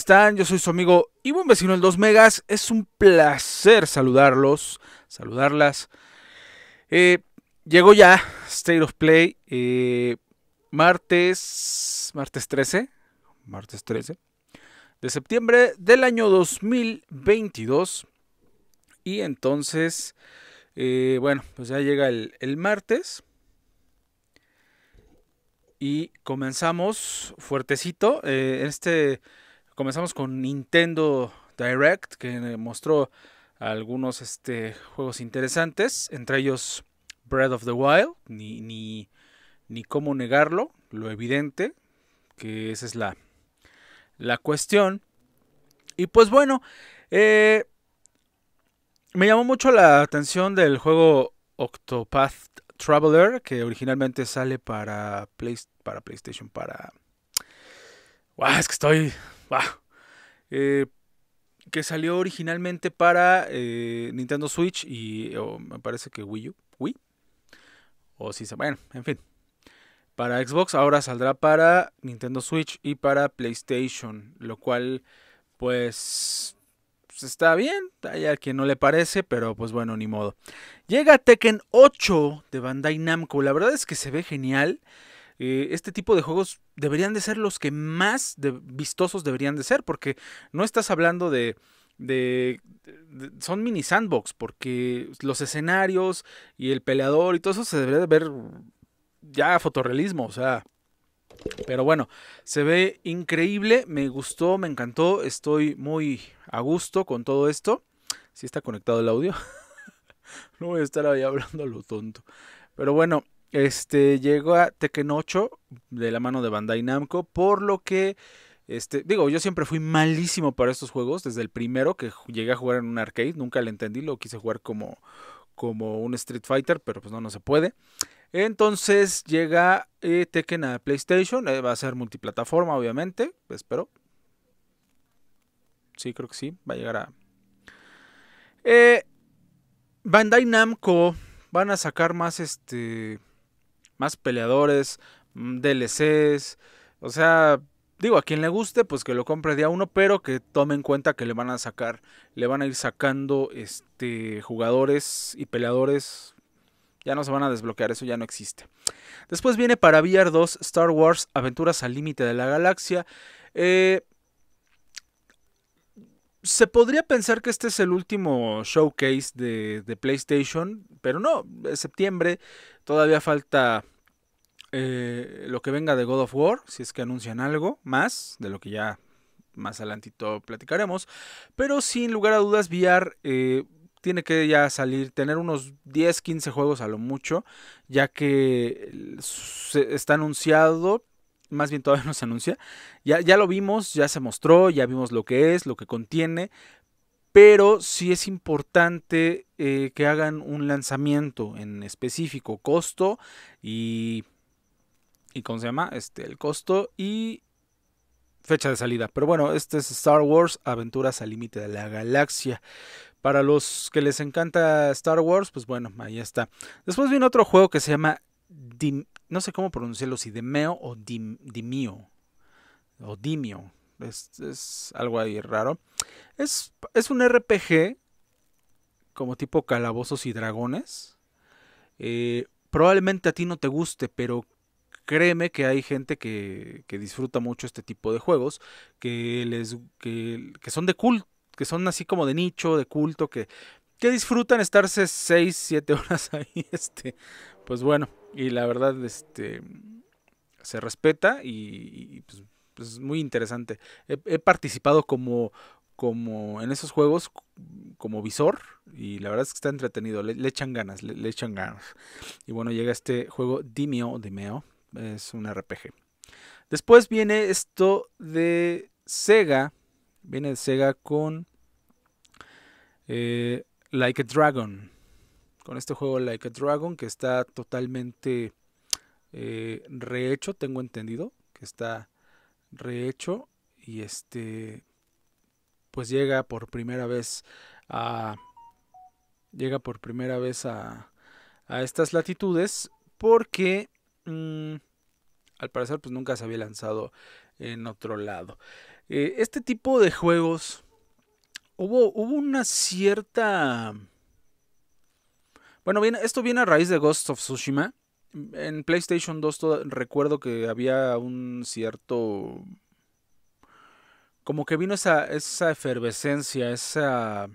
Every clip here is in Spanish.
están? Yo soy su amigo y buen vecino el 2 Megas. Es un placer saludarlos, saludarlas. Eh, llegó ya State of Play eh, martes, martes 13, martes 13 de septiembre del año 2022. Y entonces, eh, bueno, pues ya llega el, martes. Y comenzamos fuertecito. en este Comenzamos con Nintendo Direct, que eh, mostró algunos este, juegos interesantes, entre ellos Breath of the Wild, ni, ni, ni cómo negarlo, lo evidente, que esa es la, la cuestión. Y pues bueno, eh, me llamó mucho la atención del juego Octopath Traveler, que originalmente sale para, para PlayStation, para... es que estoy Ah, eh, que salió originalmente para eh, Nintendo Switch y me parece que Wii U. Wii. O si se. Bueno, en fin. Para Xbox ahora saldrá para Nintendo Switch y para PlayStation. Lo cual, pues. pues está bien. Hay a quien no le parece, pero pues bueno, ni modo. Llega Tekken 8 de Bandai Namco. La verdad es que se ve genial. Eh, este tipo de juegos deberían de ser los que más vistosos deberían de ser, porque no estás hablando de, son mini sandbox porque los escenarios y el peleador y todo eso se debería de ver ya fotorrealismo, o sea, pero bueno, se ve increíble, me gustó, me encantó, estoy muy a gusto con todo esto. Si está conectado el audio, no voy a estar ahí hablando lo tonto. Pero bueno, este llegó a Tekken 8 de la mano de Bandai Namco, por lo que este, digo, yo siempre fui malísimo para estos juegos, desde el primero que llegué a jugar en un arcade, nunca le entendí, lo quise jugar como como un Street Fighter, pero pues no no se puede. Entonces llega eh, Tekken a PlayStation, eh, va a ser multiplataforma obviamente, espero. Sí, creo que sí, va a llegar a... Eh, Bandai Namco van a sacar más este más peleadores, mm, DLCs, o sea, digo, a quien le guste, pues que lo compre día uno, pero que tome en cuenta que le van a sacar, le van a ir sacando este jugadores y peleadores. Ya no se van a desbloquear, eso ya no existe. Después viene para VR 2 Star Wars Aventuras al Límite de la Galaxia. Eh, se podría pensar que este es el último showcase de, PlayStation, pero no, es septiembre todavía falta eh, lo que venga de God of War, si es que anuncian algo más, de lo que ya más adelantito platicaremos, pero sin lugar a dudas VR eh, tiene que ya salir, tener unos 10, 15 juegos a lo mucho, ya que está anunciado más bien todavía no se anuncia. Ya, ya lo vimos, ya se mostró, ya vimos lo que es, lo que contiene, pero sí es importante eh, que hagan un lanzamiento en específico, costo y... ¿Y cómo se llama? Este, el costo y fecha de salida. Pero bueno, este es Star Wars Aventuras al Límite de la Galaxia. Para los que les encanta Star Wars, pues bueno, ahí está. Después viene otro juego que se llama no sé cómo pronunciarlo, si Demeo o Dimio, o Dimio, es, es, algo ahí raro. Es, es, un RPG como tipo calabozos y dragones. Eh, probablemente a ti no te guste, pero créeme que hay gente que, que disfruta mucho este tipo de juegos, que, les, que, son de culto, que son así como de nicho, de culto, que, que disfrutan estarse 6, 7 horas ahí este, pues bueno, y la verdad, este, se respeta y, pues, pues, es muy interesante. He, participado como, como en esos juegos como visor y la verdad es que está entretenido, le, echan ganas, le, echan ganas. Y bueno, llega este juego Dimeo, Dimeo, es un RPG. Después viene esto de Sega, viene de Sega con eh, Like a Dragon con este juego Like a Dragon que está totalmente eh, rehecho, tengo entendido que está rehecho y este pues llega por primera vez a llega por primera vez a, a estas latitudes porque mm, al parecer pues nunca se había lanzado en otro lado eh, este tipo de juegos hubo, hubo una cierta bueno, bien, esto viene a raíz de Ghost of Tsushima. En PlayStation 2 recuerdo que había un cierto... Como que vino esa, esa efervescencia, esa...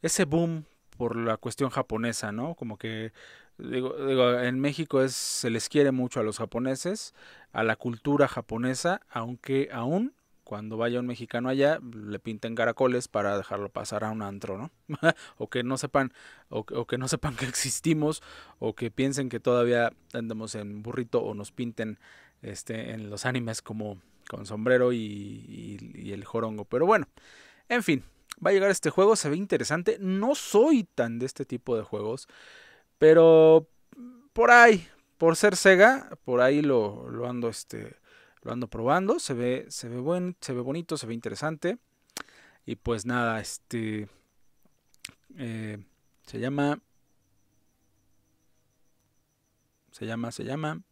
Ese boom por la cuestión japonesa, ¿no? Como que en México se les quiere mucho a los japoneses, a la cultura japonesa, aunque aún cuando vaya un mexicano allá le pinten caracoles para dejarlo pasar a un antro, ¿no? o que no sepan o, que no sepan que existimos o que piensen que todavía andamos en burrito o nos pinten este en los animes como con sombrero y, y, el jorongo. Pero bueno, en fin, va a llegar este juego, se ve interesante. No soy tan de este tipo de juegos, pero por ahí, por ser Sega, por ahí lo, lo ando este ando probando, se ve, se ve buen, se ve bonito, se ve interesante. Y pues nada, este eh, se llama, se llama, se llama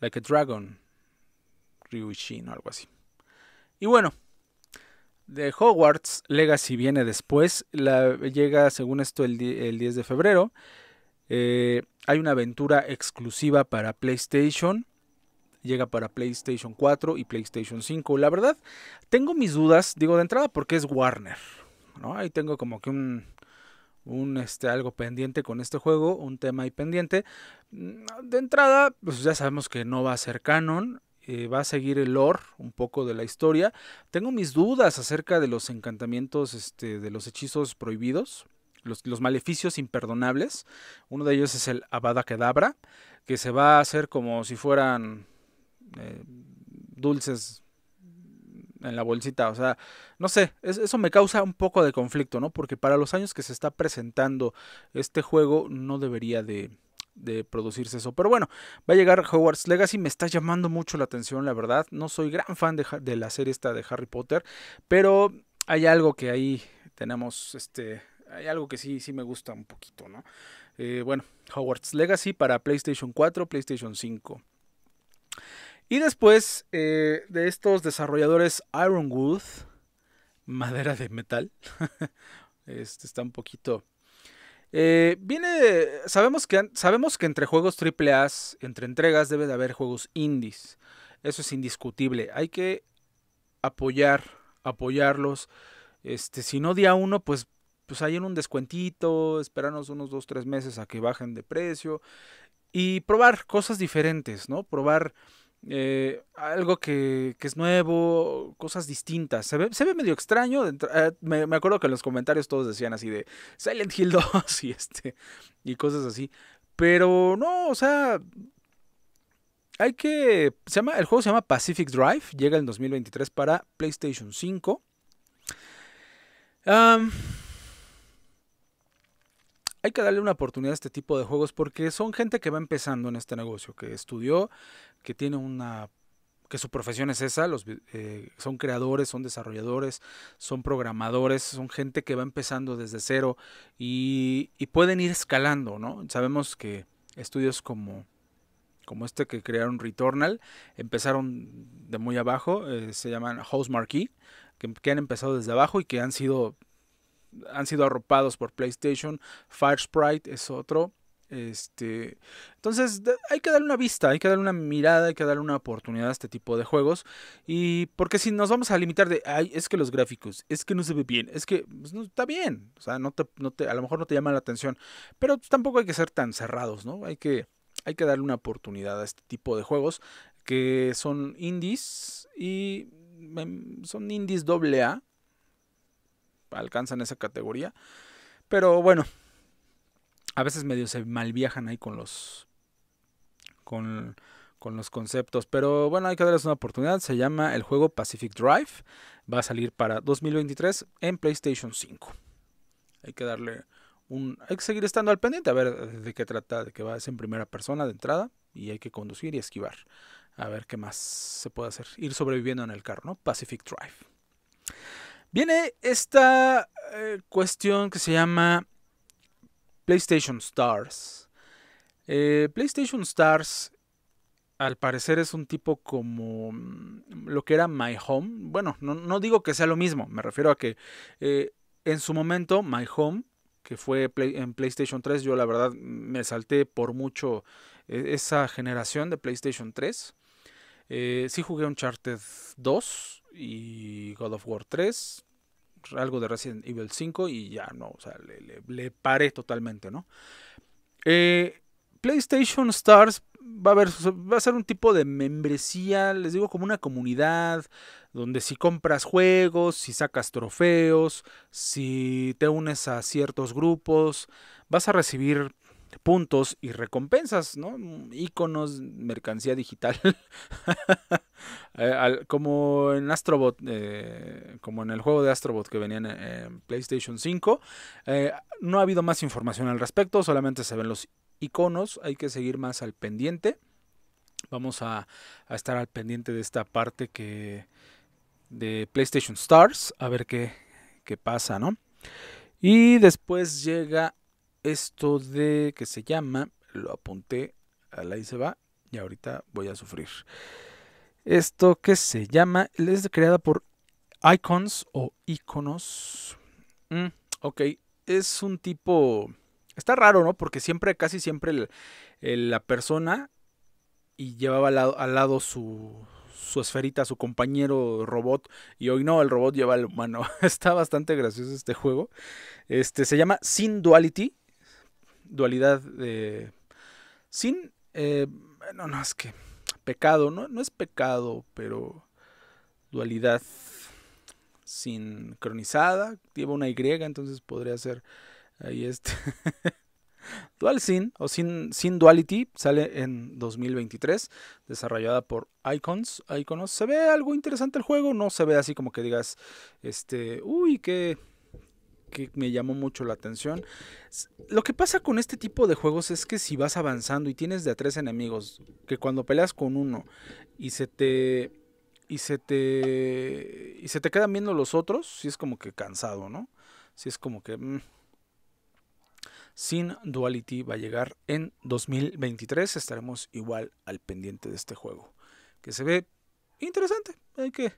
Like a Dragon Ryuishin o algo así. Y bueno, de Hogwarts Legacy viene después, la, llega según esto el, 10 de febrero. Eh, hay una aventura exclusiva para PlayStation llega para PlayStation 4 y PlayStation 5. La verdad, tengo mis dudas, digo de entrada porque es Warner, ¿no? Ahí tengo como que un un este algo pendiente con este juego, un tema ahí pendiente. Mm, de entrada, pues ya sabemos que no va a ser canon, eh, va a seguir el lore un poco de la historia. Tengo mis dudas acerca de los encantamientos, este, de los hechizos prohibidos, los, los, maleficios imperdonables. Uno de ellos es el Abada que se va a hacer como si fueran eh, dulces en la bolsita. O sea, no sé, eso me causa un poco de conflicto, ¿no? Porque para los años que se está presentando este juego no debería de, producirse eso. Pero bueno, va a llegar Hogwarts Legacy. Me está llamando mucho la atención, la verdad. No soy gran fan de, la serie esta de Harry Potter. Pero hay algo que ahí tenemos, este... Hay algo que sí, sí me gusta un poquito, ¿no? Eh, bueno, Hogwarts Legacy para PlayStation 4, PlayStation 5. Y después eh, de estos desarrolladores Ironwood, madera de metal, este está un poquito... Eh, viene, sabemos que, sabemos que entre juegos AAA, entre entregas, debe de haber juegos indies. Eso es indiscutible. Hay que apoyar, apoyarlos. Este, si no día uno, pues, pues hay en un descuentito, esperarnos unos dos, tres meses a que bajen de precio y probar cosas diferentes, ¿no? Probar eh, algo que, es nuevo, cosas distintas. Se ve, medio extraño. Eh, me, acuerdo que en los comentarios todos decían así de Silent Hill 2 y, este, y cosas así. Pero no, o sea, hay que... Se llama, el juego se llama Pacific Drive, llega en 2023 para PlayStation 5. Ah hay que darle una oportunidad a este tipo de juegos porque son gente que va empezando en este negocio, que estudió, que tiene una que su profesión es esa, los, eh, son creadores, son desarrolladores, son programadores, son gente que va empezando desde cero y, pueden ir escalando, ¿no? Sabemos que estudios como, como este que crearon Returnal empezaron de muy abajo, eh, se llaman House que han empezado desde abajo y que han sido han sido arropados por PlayStation. Fire Sprite es otro. Este, entonces hay que darle una vista, hay que darle una mirada, hay que darle una oportunidad a este tipo de juegos. Y porque si nos vamos a limitar de, es que los gráficos, es que no se ve bien, es que pues, está bien, o sea, no te, a lo mejor no te llama la atención, pero pues, tampoco hay que ser tan cerrados, ¿no? Hay que, hay que darle una oportunidad a este tipo de juegos que son indies y mm, son indies doble A alcanzan esa categoría. Pero bueno, a veces medio se malviajan ahí con los, con, con los conceptos. Pero bueno, hay que darles una oportunidad. Se llama el juego Pacific Drive. Va a salir para 2023 en PlayStation 5. Hay que darle un... Hay que seguir estando al pendiente a ver de qué trata, de que va a ser en primera persona de entrada y hay que conducir y esquivar. A ver qué más se puede hacer. Ir sobreviviendo en el carro, ¿no? Pacific Drive. Tiene esta eh, cuestión que se llama PlayStation Stars. Eh, PlayStation Stars, al parecer, es un tipo como mm, lo que era My Home. Bueno, no, digo que sea lo mismo, me refiero a que eh, en su momento My Home, que fue en PlayStation 3, yo la verdad me salté por mucho esa generación de PlayStation 3. sí jugué Uncharted 2 y God of War 3 algo de Resident Evil 5 y ya no, o sea, le, paré totalmente, ¿no? Eh, PlayStation Stars va a, haber, va a ser un tipo de membresía, les digo, como una comunidad, donde si compras juegos, si sacas trofeos, si te unes a ciertos grupos, vas a recibir puntos y recompensas, ¿no? Iconos, mm, mercancía digital. Eh, como en Astrobot, eh, como en el juego de Astrobot que venían eh, en PlayStation 5. no ha habido más información al respecto, solamente se ven los iconos, hay que seguir más al pendiente. Vamos a, estar al pendiente de esta parte que de PlayStation Stars, a ver qué, qué pasa, ¿no? Y después llega esto de que se llama, lo apunté, a la se va, y ahorita voy a sufrir. Esto que se llama, es creada por Icons o Iconos. Mm, ok, es un tipo... Está raro, ¿no? Porque siempre, casi siempre la persona y llevaba al lado, su, su esferita, su compañero robot. Y hoy no, el robot lleva al humano. Está bastante gracioso este juego. Este se llama Sin Duality dualidad de... Sin... Eh, bueno, no, es que... Pecado, no, no es pecado, pero dualidad sincronizada. Lleva una Y, entonces podría ser... Ahí este. Dual Sin o Sin, Sin Duality sale en 2023, desarrollada por Icons. Iconos. Se ve algo interesante el juego, no se ve así como que digas, este, uy, qué, que me llamó mucho la atención. Lo que pasa con este tipo de juegos es que si vas avanzando y tienes de a tres enemigos, que cuando peleas con uno y se te y se te y se te quedan viendo los otros, si es como que cansado, ¿no? Si es como que mm. Sin Duality va a llegar en 2023, estaremos igual al pendiente de este juego, que se ve interesante, hay que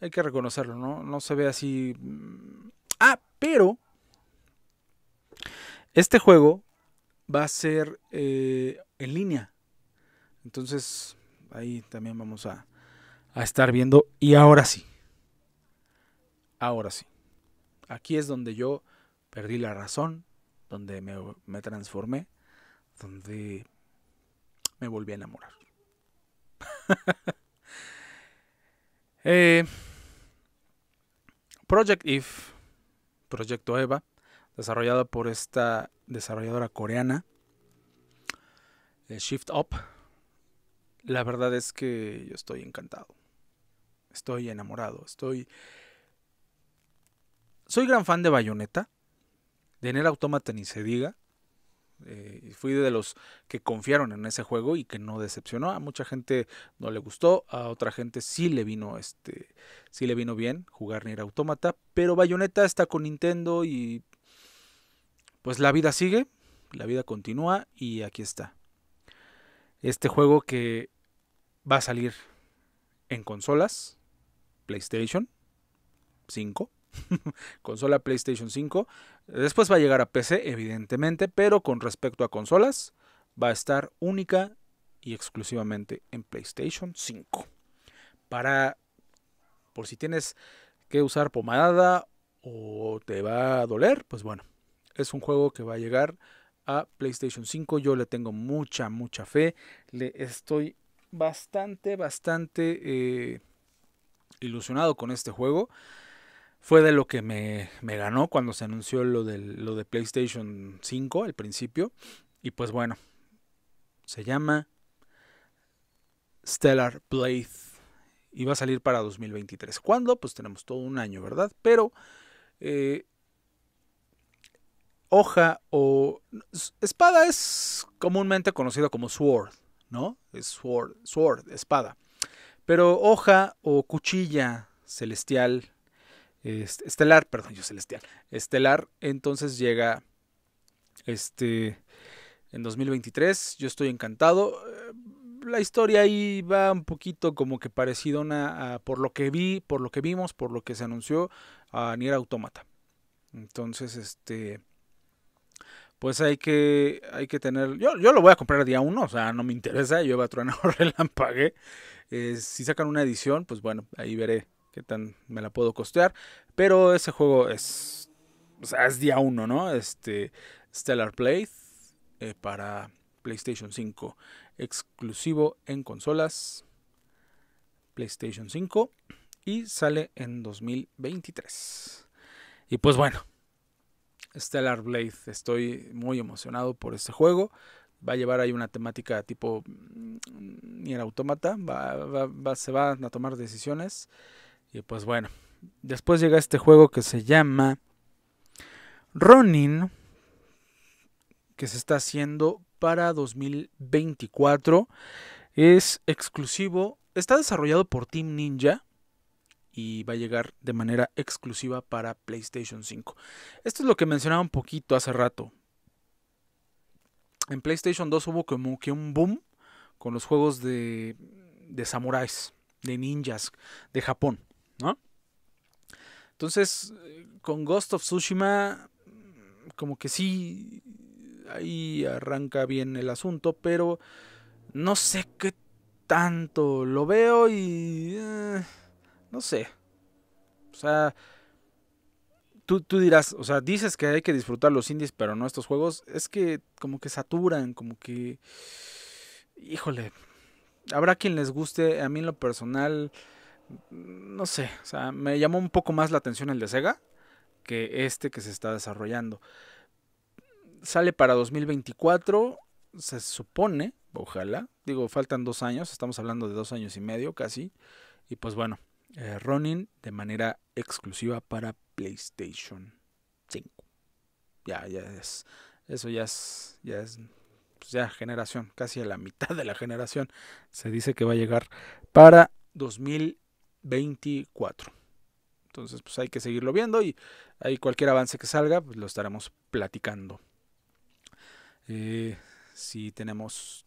hay que reconocerlo, ¿no? No se ve así mm, Ah, pero este juego va a ser eh, en línea. Entonces ahí también vamos a, estar viendo. Y ahora sí. Ahora sí. Aquí es donde yo perdí la razón, donde me, transformé, donde me volví a enamorar. Eh, Project If Proyecto EVA, desarrollado por esta desarrolladora coreana, eh, Shift Up. La verdad es que yo estoy encantado. Estoy enamorado. Estoy. Soy gran fan de Bayonetta. De Nier Automata ni se diga. Eh, fui de los que confiaron en ese juego y que no decepcionó. A mucha gente no le gustó, a otra gente sí le vino este, sí le vino bien jugar Nier Automata, pero Bayonetta está con Nintendo y pues la vida sigue, la vida continúa y aquí está. Este juego que va a salir en consolas, PlayStation 5, consola PlayStation 5. Después va a llegar a PC, evidentemente, pero con respecto a consolas, va a estar única y exclusivamente en PlayStation 5. Para, por si tienes que usar pomada o te va a doler, pues bueno, es un juego que va a llegar a PlayStation 5. Yo le tengo mucha, mucha fe. Le estoy bastante, bastante eh, ilusionado con este juego fue de lo que me, ganó cuando se anunció lo, lo de PlayStation 5 al principio. Y pues bueno, se llama Stellar Blade y va a salir para 2023. ¿Cuándo? Pues tenemos todo un año, ¿verdad? Pero eh, hoja o espada es comúnmente conocida como sword, ¿no? Es sword, sword, espada. Pero hoja o cuchilla celestial estelar, perdón, yo celestial, estelar, entonces llega este en 2023, yo estoy encantado. Eh, la historia ahí va un poquito como que parecido a por lo que vi, por lo que vimos, por lo que se anunció a Nier Automata. Entonces, este pues hay que, hay que tener. Yo, yo lo voy a comprar día uno, o sea, no me interesa. Yo voy a tronar relámpague. si sacan una edición, pues bueno, ahí veré me la puedo costear. Pero ese juego es, sea, es día uno, ¿no? Este Stellar Blade eh, para PlayStation 5, exclusivo en consolas PlayStation 5 y sale en 2023. Y pues bueno, Stellar Blade, estoy muy emocionado por este juego. Va a llevar ahí una temática tipo mm, mm, ni el automata, se van a tomar decisiones y pues bueno, después llega este juego que se llama Ronin, que se está haciendo para 2024. Es exclusivo, está desarrollado por Team Ninja y va a llegar de manera exclusiva para PlayStation 5. Esto es lo que mencionaba un poquito hace rato. En PlayStation 2 hubo como que un boom con los juegos de, de samuráis, de ninjas, de Japón. ¿no? Entonces, con Ghost of Tsushima, como que sí, ahí arranca bien el asunto, pero no sé qué tanto. Lo veo y... Eh, no sé. O sea... Tú, tú, dirás, o sea, dices que hay que disfrutar los indies, pero no estos juegos. Es que como que saturan, como que... Híjole. Habrá quien les guste. A mí en lo personal no sé, o sea, me llamó un poco más la atención el de Sega que este que se está desarrollando. Sale para 2024, se supone, ojalá, digo, faltan dos años, estamos hablando de dos años y medio casi, y pues bueno, eh, running de manera exclusiva para PlayStation 5. Ya, ya es, eso ya es, ya es pues ya generación, casi a la mitad de la generación, se dice que va a llegar para 2024. 24. Entonces, pues hay que seguirlo viendo y ahí cualquier avance que salga, pues lo estaremos platicando. Eh, si tenemos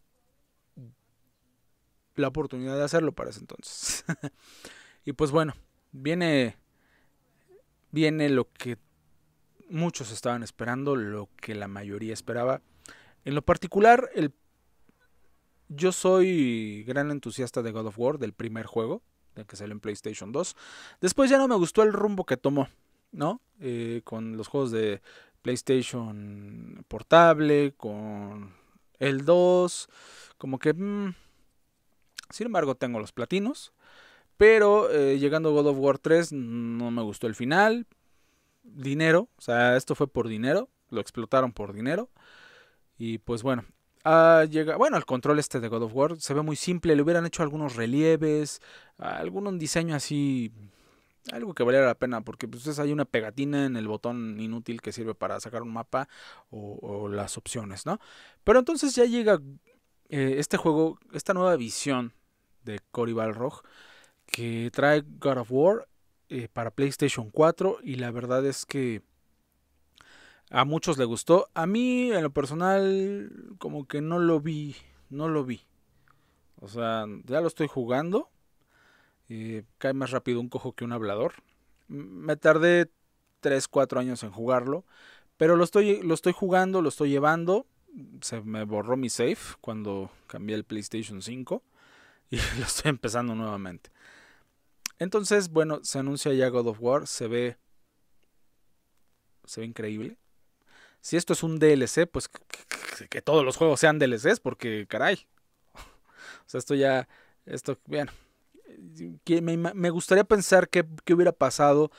la oportunidad de hacerlo para ese entonces. y pues bueno, viene viene lo que muchos estaban esperando, lo que la mayoría esperaba. En lo particular, el yo soy gran entusiasta de God of War, del primer juego de que salió en PlayStation 2. Después ya no me gustó el rumbo que tomó, ¿no? Eh, con los juegos de PlayStation Portable, con el 2, como que... Mm, sin embargo, tengo los platinos. Pero eh, llegando a God of War 3 no me gustó el final. Dinero, o sea, esto fue por dinero, lo explotaron por dinero. Y pues bueno, llega, bueno, el control este de God of War se ve muy simple. Le hubieran hecho algunos relieves, algún diseño así, algo que valiera la pena, porque pues, hay una pegatina en el botón inútil que sirve para sacar un mapa o, las opciones, ¿no? Pero entonces ya llega eh, este juego, esta nueva visión de Cory Balrog que trae God of War eh, para PlayStation 4 y la verdad es que a muchos le gustó. A mí, en lo personal, como que no lo vi. No lo vi. O sea, ya lo estoy jugando. Eh, cae más rápido un cojo que un hablador. Me tardé 3, 4 años en jugarlo. Pero lo estoy, lo estoy jugando, lo estoy llevando. Se me borró mi save cuando cambié el PlayStation 5. Y lo estoy empezando nuevamente. Entonces, bueno, se anuncia ya God of War. Se ve. Se ve increíble si esto es un DLC, pues que, todos los juegos sean DLCs, porque caray. O sea, esto ya, esto, bien. Me, gustaría pensar qué, hubiera pasado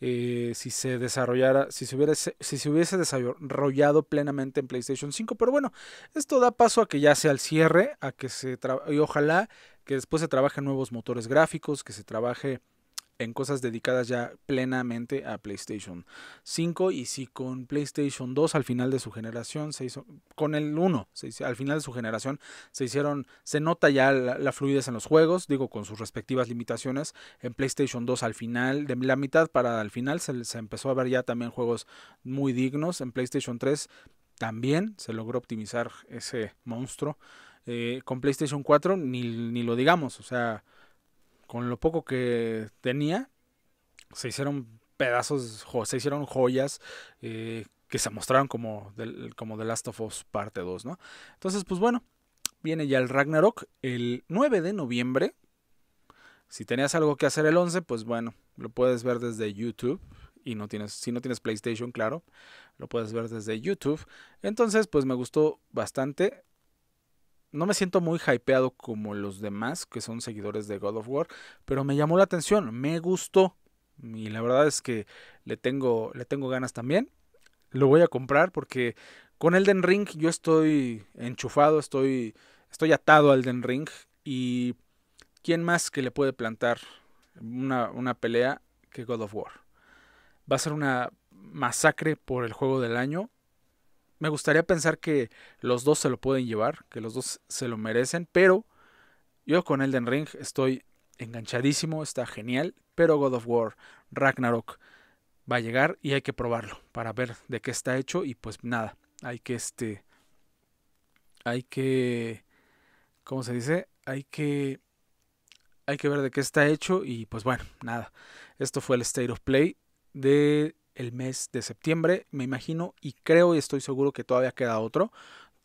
eh, si se desarrollara, si se, si se hubiese desarrollado plenamente en PlayStation 5. Pero bueno, esto da paso a que ya sea el cierre, a que se y ojalá que después se trabajen nuevos motores gráficos, que se trabaje en cosas dedicadas ya plenamente a PlayStation 5 y si con PlayStation 2 al final de su generación se hizo con el 1 al final de su generación se hicieron se nota ya la, fluidez en los juegos digo con sus respectivas limitaciones en PlayStation 2 al final de la mitad para al final se, empezó a ver ya también juegos muy dignos en PlayStation 3 también se logró optimizar ese monstruo eh, con PlayStation 4 ni, ni lo digamos o sea con lo poco que tenía, se hicieron pedazos, se hicieron joyas eh, que se mostraron como, del, como The Last of Us parte 2, ¿no? Entonces, pues bueno, viene ya el Ragnarok el 9 de noviembre. Si tenías algo que hacer el 11, pues bueno, lo puedes ver desde YouTube. Y no tienes, si no tienes PlayStation, claro, lo puedes ver desde YouTube. Entonces, pues me gustó bastante no me siento muy hypeado como los demás que son seguidores de God of War, pero me llamó la atención, me gustó y la verdad es que le tengo, le tengo ganas también. Lo voy a comprar porque con Elden Ring yo estoy enchufado, estoy, estoy atado al Elden Ring y ¿quién más que le puede plantar una, una pelea que God of War? Va a ser una masacre por el juego del año me gustaría pensar que los dos se lo pueden llevar, que los dos se lo merecen, pero yo con Elden Ring estoy enganchadísimo, está genial, pero God of War, Ragnarok va a llegar y hay que probarlo para ver de qué está hecho y pues nada, hay que este hay que ¿cómo se dice? Hay que hay que ver de qué está hecho y pues bueno, nada. Esto fue el State of Play de el mes de septiembre, me imagino, y creo y estoy seguro que todavía queda otro.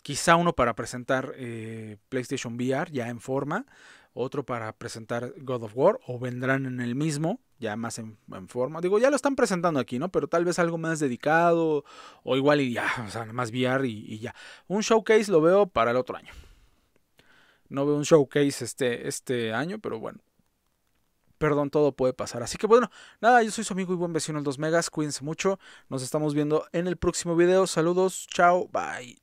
Quizá uno para presentar eh, PlayStation VR ya en forma, otro para presentar God of War, o vendrán en el mismo, ya más en, forma. Digo, ya lo están presentando aquí, ¿no? Pero tal vez algo más dedicado, o igual y ya, o sea, más VR y, y ya. Un showcase lo veo para el otro año. No veo un showcase este, este año, pero bueno, perdón, todo puede pasar. Así que bueno, nada, yo soy su amigo y buen vecino el 2 Megas, cuídense mucho, nos estamos viendo en el próximo video, saludos, chao, bye.